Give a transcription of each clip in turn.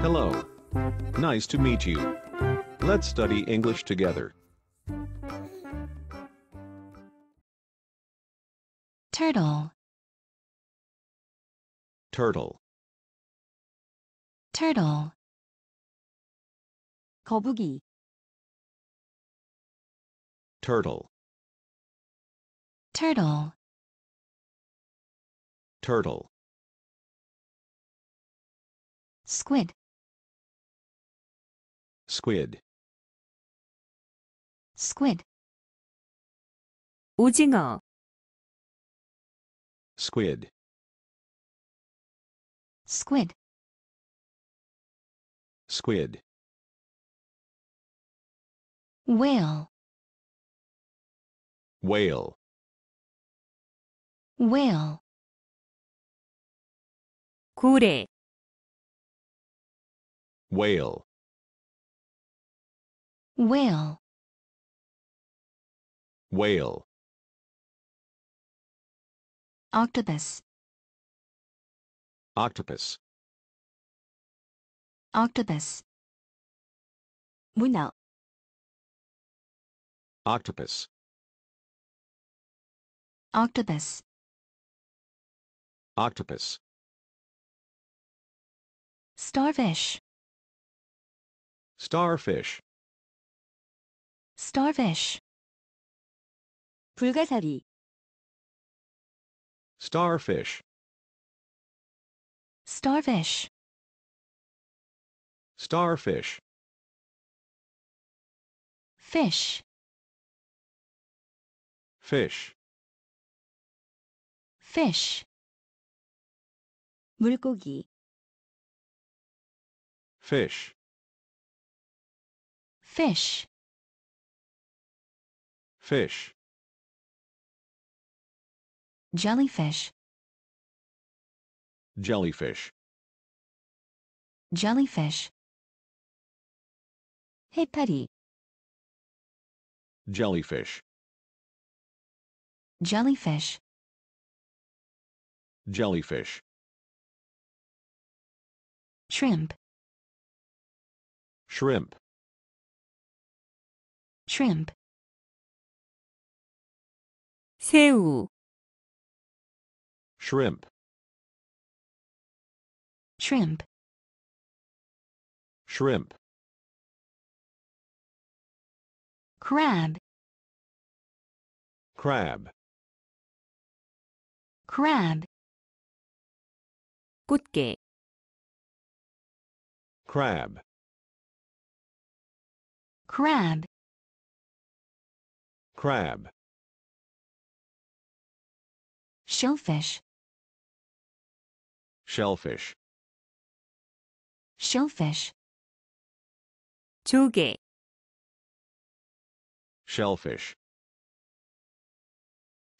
Hello. Nice to meet you. Let's study English together. Turtle. Turtle. Turtle. 거북이. Turtle. Turtle. Turtle. Squid squid squid 오징어 squid squid squid whale whale whale 고래 whale whale whale octopus octopus octopus 문어 octopus octopus octopus starfish starfish starfish 불가사리 starfish starfish starfish fish fish fish 물고기 fish fish Fish. Jellyfish. Jellyfish. Jellyfish. Hey, Petty. Jellyfish. Jellyfish. Jellyfish. Shrimp. Shrimp. Shrimp. 새우 shrimp shrimp shrimp crab crab crab 꽃게 crab crab crab shellfish shellfish shellfish 조개 shellfish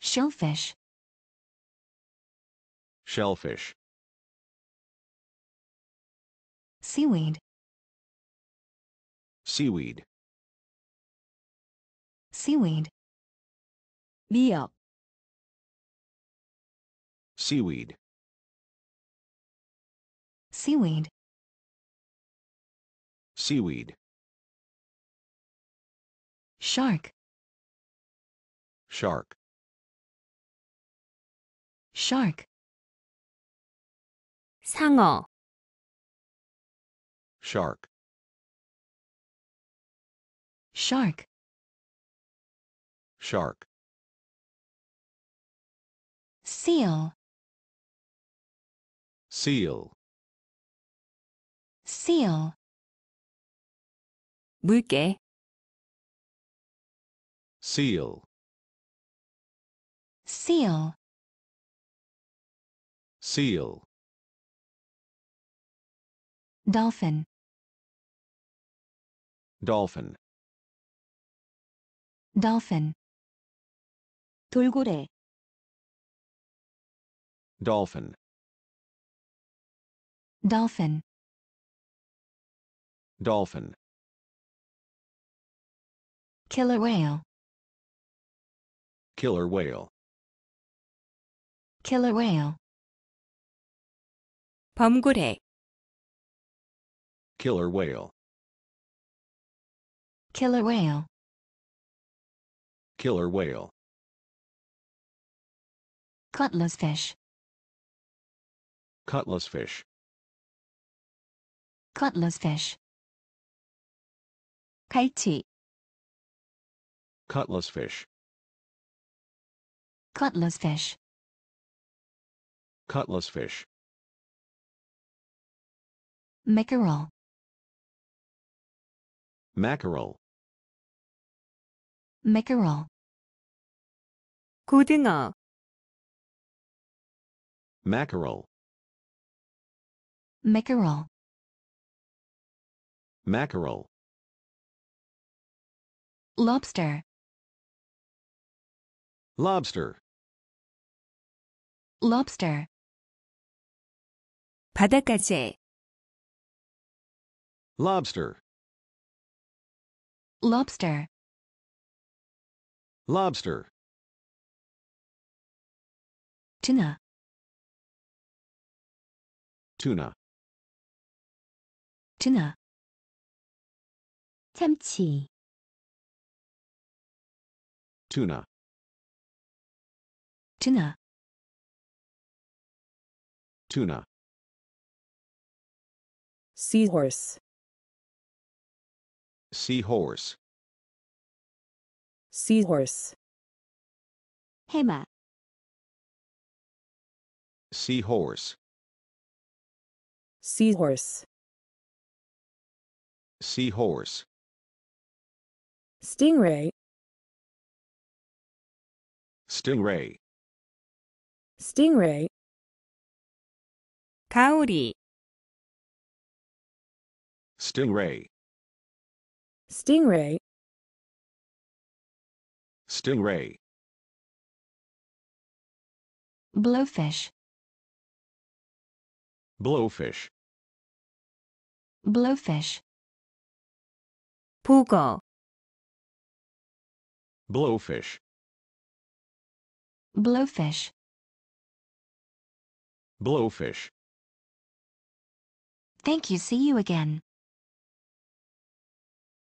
shellfish shellfish seaweed seaweed seaweed 미역 Seaweed. Seaweed. Seaweed. Shark. Shark. Shark. 상어. Shark. Shark. Shark. Seal seal seal 물개 seal seal seal dolphin dolphin dolphin 돌고래 dolphin Dolphin. Dolphin. Killer whale. Killer whale. Killer whale. 범고래. Killer whale. Killer whale. Killer whale. Cutlass fish. Cutlass fish. Cutlass fish. 갈치. Cutlass fish. Cutlass fish. Cutlass fish. Mackerel. Mackerel. Mackerel. 고등어. Mackerel. Mackerel mackerel lobster lobster lobster 바닷가재 lobster lobster lobster tuna tuna tuna 참치 tuna tuna tuna seahorse seahorse seahorse 해마 seahorse seahorse seahorse Stingray. Stingray. Stingray. 香り Stingray. Stingray. Stingray. Blowfish. Blowfish. Blowfish. ポーカー Blowfish. Blowfish. Blowfish. Thank you. See you again.